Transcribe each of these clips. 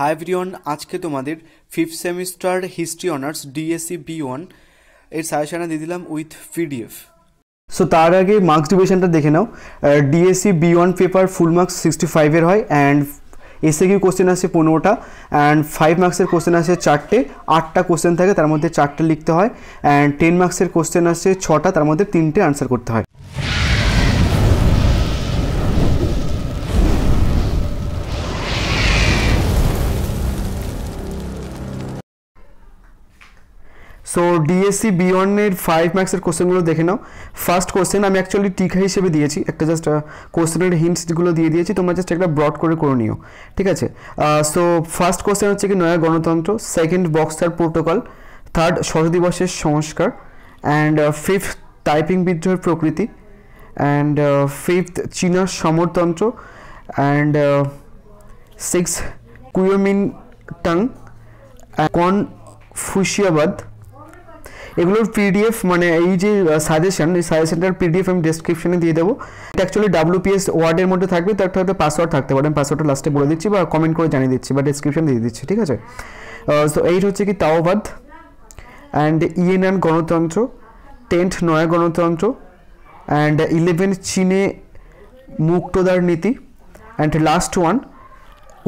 high everyone আজকে তোমাদের fifth semester history honours DSC B one এর সাজেশানা দিয়ে দিলাম উইথ পিডিএফ সো তার আগে মার্কস ডিভিশনটা দেখে নাও DSC B one paper full marks sixty ফাইভের হয় অ্যান্ড এসে কি কোশ্চেন আসে পনেরোটা অ্যান্ড ফাইভ মার্কসের কোশ্চেন আসে চারটে আটটা কোশ্চেন থাকে তার মধ্যে চারটে লিখতে হয় অ্যান্ড টেন মার্কসের কোশ্চেন আসে ছটা তার মধ্যে তিনটে আনসার করতে হয় সো ডিএসসি বি ফাইভ ম্যাক্সের কোশ্চেনগুলো দেখে নাও ফার্স্ট কোশ্চেন আমি অ্যাকচুয়ালি টিকা হিসেবে দিয়েছি একটা জাস্ট কোশ্চেনের হিন্টসগুলো দিয়ে দিয়েছি তোমরা জাস্ট একটা ব্রড করে করে নিও ঠিক আছে সো ফার্স্ট কোশ্চেন হচ্ছে কি নয়া গণতন্ত্র সেকেন্ড বক্সার প্রোটোকল থার্ড স্বর দিবসের সংস্কার অ্যান্ড ফিফথ টাইপিং বিদ্রোহের প্রকৃতি অ্যান্ড ফিফথ চীনা সমরতন্ত্র অ্যান্ড সিক্স কুয়োমিন টাং ফুশিয়াবাদ এগুলোর পিডিএফ মানে এই যে সাজেশন এই সাজেশনটার পিডিএফ আমি ডেসক্রিপশনে দিয়ে দেবো এটা অ্যাকচুয়ালি ডাব্লুপিএস ওয়ার্ডের মধ্যে থাকবে তার একটা হয়তো পাসওয়ার্ড থাকতে পারেন পাসওয়ার্ডটা লাস্টে বলে দিচ্ছি বা কমেন্ট করে জানিয়ে দিচ্ছি বা ডেসক্রিপশন দিয়ে দিচ্ছি ঠিক আছে সো এইট হচ্ছে কি তাওবাদ অ্যান্ড ইএনএন গণতন্ত্র টেন্ট নয়া গণতন্ত্র অ্যান্ড ইলেভেন চীনে মুক্তদার নীতি অ্যান্ড লাস্ট ওয়ান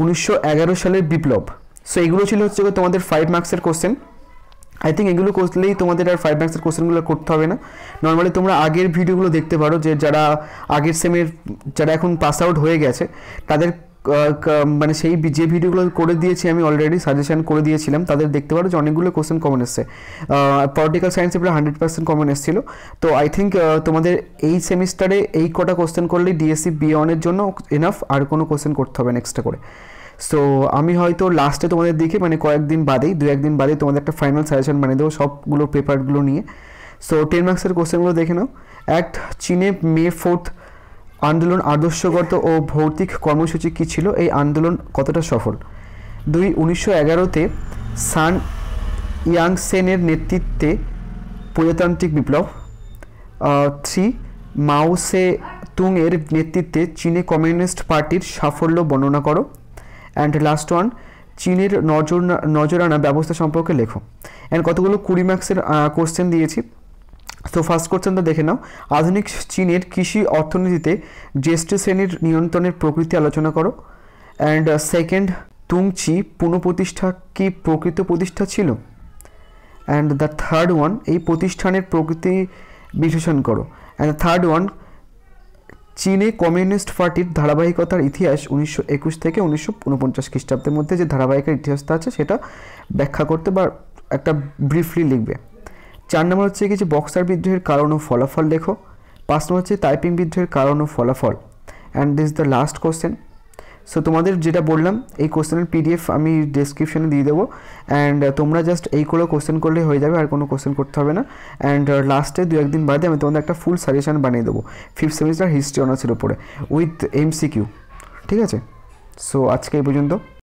উনিশশো সালের বিপ্লব সো এগুলো ছিল হচ্ছে তোমাদের ফাইভ মার্কসের কোশ্চেন আই থিঙ্ক এগুলো করলেই তোমাদের আর ফাইভ ম্যাক্সের কোশ্চেনগুলো করতে হবে না নর্মালি তোমরা আগের ভিডিওগুলো দেখতে পারো যে যারা আগের সেমের যারা এখন পাস আউট হয়ে গেছে তাদের মানে সেই যে ভিডিওগুলো করে দিয়েছি আমি অলরেডি সাজেশন করে দিয়েছিলাম তাদের দেখতে পারো যে অনেকগুলো কোশ্চেন কমন এসছে পলিটিক্যাল সায়েন্সে প্রায় হান্ড্রেড পার্সেন্ট কমন এসেছিল তো আই থিঙ্ক তোমাদের এই সেমিস্টারে এই কটা কোশ্চেন করলেই ডিএসসি e বিএনের জন্য এনাফ আর কোনো কোশ্চেন করতে হবে না এক্সট্রা করে সো আমি হয়তো লাস্টে তোমাদের দেখে মানে কয়েকদিন বাদেই দু একদিন বাদেই তোমাদের একটা ফাইনাল সাজেশন বানিয়ে দেবো সবগুলো পেপারগুলো নিয়ে সো টেন মার্কসের কোশ্চেনগুলো দেখে নাও এক চীনে মে ফোর্থ আন্দোলন আদর্শগত ও ভৌতিক কর্মসূচি কী ছিল এই আন্দোলন কতটা সফল দুই উনিশশো এগারোতে সান ইয়াংসেনের নেতৃত্বে প্রজাতান্ত্রিক বিপ্লব থ্রি মাওসে তুংয়ের নেতৃত্বে চীনে কমিউনিস্ট পার্টির সাফল্য বর্ণনা করো অ্যান্ড লাস্ট ওয়ান চীনের নজর নজর আনা ব্যবস্থা সম্পর্কে লেখো অ্যান্ড কতগুলো কুড়ি ম্যাক্সের কোশ্চেন দিয়েছি তো ফার্স্ট কোশ্চেনটা দেখে নাও আধুনিক চীনের কৃষি অর্থনীতিতে জ্যেষ্ঠ শ্রেণীর নিয়ন্ত্রণের প্রকৃতি আলোচনা করো অ্যান্ড সেকেন্ড uh, তুংচি পুনঃপ্রতিষ্ঠা কি প্রকৃত প্রতিষ্ঠা ছিল অ্যান্ড দ্য থার্ড ওয়ান এই প্রতিষ্ঠানের প্রকৃতি বিশ্লেষণ করো অ্যান্ড দ্য থার্ড ওয়ান চীনে কমিউনিস্ট পার্টির ধারাবাহিকতার ইতিহাস উনিশশো একুশ থেকে উনিশশো উনপঞ্চাশ খ্রিস্টাব্দের মধ্যে যে ধারাবাহিকের ইতিহাসটা আছে সেটা ব্যাখ্যা করতে বা একটা ব্রিফলি লিখবে চার নম্বর হচ্ছে কিছু বক্সার বিদ্রোহের কারণ ও ফলাফল লেখো পাঁচ নম্বর হচ্ছে টাইপিং বিদ্রোহের কারণ ও ফলাফল and this the last question so তোমাদের যেটা বললাম এই কোশ্চেনের পিডিএফ আমি ডিসক্রিপশানে দিয়ে দেবো অ্যান্ড তোমরা জাস্ট এই করে কোশ্চেন করলে হয়ে যাবে আর কোনো কোশ্চেন করতে হবে না অ্যান্ড লাস্টে দু একদিন বাদে আমি তোমাদের একটা ফুল সাজেশান বানিয়ে দেবো ফিফথ সেমিস্টার হিস্ট্রি অনার্সের উপরে উইথ এমসিকিউ ঠিক আছে সো আজকে এই পর্যন্ত